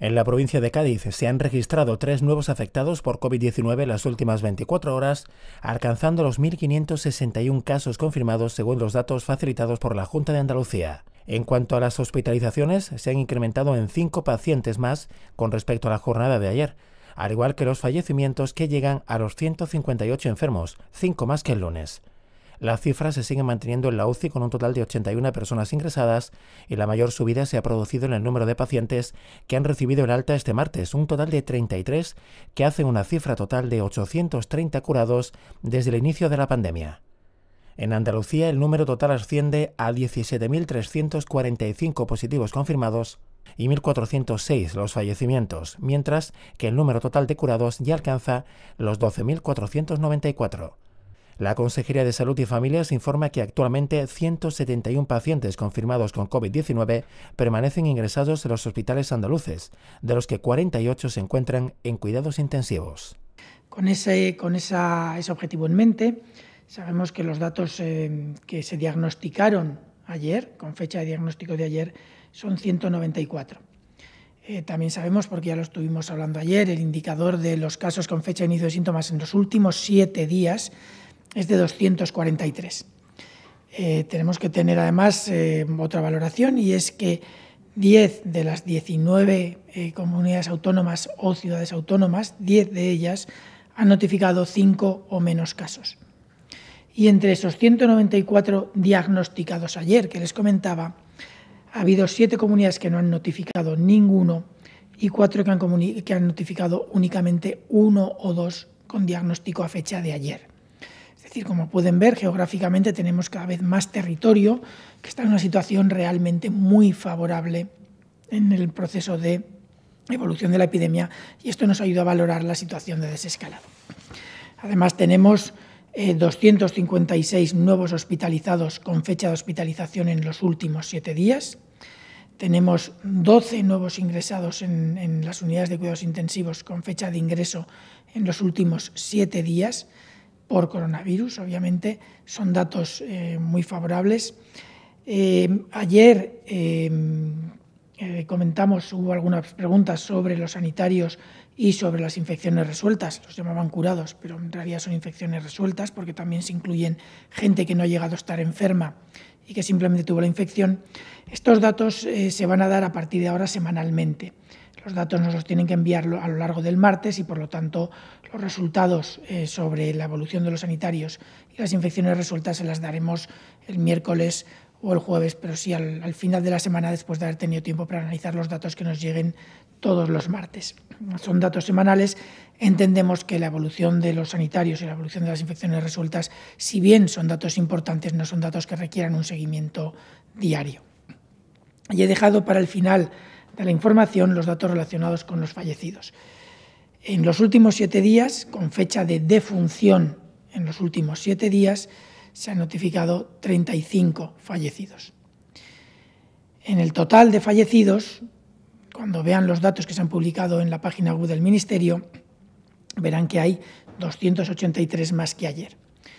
En la provincia de Cádiz se han registrado tres nuevos afectados por COVID-19 en las últimas 24 horas, alcanzando los 1.561 casos confirmados según los datos facilitados por la Junta de Andalucía. En cuanto a las hospitalizaciones, se han incrementado en cinco pacientes más con respecto a la jornada de ayer, al igual que los fallecimientos que llegan a los 158 enfermos, cinco más que el lunes. Las cifras se siguen manteniendo en la UCI con un total de 81 personas ingresadas y la mayor subida se ha producido en el número de pacientes que han recibido el alta este martes, un total de 33, que hace una cifra total de 830 curados desde el inicio de la pandemia. En Andalucía el número total asciende a 17.345 positivos confirmados y 1.406 los fallecimientos, mientras que el número total de curados ya alcanza los 12.494. La Consejería de Salud y Familias informa que actualmente 171 pacientes confirmados con COVID-19 permanecen ingresados en los hospitales andaluces, de los que 48 se encuentran en cuidados intensivos. Con ese, con ese objetivo en mente, sabemos que los datos eh, que se diagnosticaron ayer, con fecha de diagnóstico de ayer, son 194. Eh, también sabemos, porque ya lo estuvimos hablando ayer, el indicador de los casos con fecha de inicio de síntomas en los últimos siete días es de 243. Eh, tenemos que tener además eh, otra valoración y es que 10 de las 19 eh, comunidades autónomas o ciudades autónomas, 10 de ellas han notificado 5 o menos casos. Y entre esos 194 diagnosticados ayer que les comentaba, ha habido 7 comunidades que no han notificado ninguno y 4 que han, que han notificado únicamente uno o dos con diagnóstico a fecha de ayer. Es decir, como pueden ver, geográficamente tenemos cada vez más territorio que está en una situación realmente muy favorable en el proceso de evolución de la epidemia y esto nos ayuda a valorar la situación de desescalado. Además, tenemos 256 eh, nuevos hospitalizados con fecha de hospitalización en los últimos siete días. Tenemos 12 nuevos ingresados en las unidades de cuidados intensivos con fecha de ingreso en los últimos siete días por coronavirus. Obviamente son datos eh, muy favorables. Eh, ayer eh, comentamos, hubo algunas preguntas sobre los sanitarios y sobre las infecciones resueltas. Los llamaban curados, pero en realidad son infecciones resueltas porque también se incluyen gente que no ha llegado a estar enferma y que simplemente tuvo la infección. Estos datos se van a dar a partir de ahora semanalmente. Los datos nos los tienen que enviar a lo largo del martes y, por lo tanto, los resultados eh, sobre la evolución de los sanitarios y las infecciones resultas se las daremos el miércoles o el jueves, pero sí al, final de la semana después de haber tenido tiempo para analizar los datos que nos lleguen todos los martes. Son datos semanales. Entendemos que la evolución de los sanitarios y la evolución de las infecciones resultas, si bien son datos importantes, no son datos que requieran un seguimiento diario. Y he dejado para el final de la información los datos relacionados con los fallecidos. En los últimos siete días, con fecha de defunción en los últimos siete días, se han notificado 35 fallecidos. En el total de fallecidos, cuando vean los datos que se han publicado en la página web del Ministerio, verán que hay 283 más que ayer.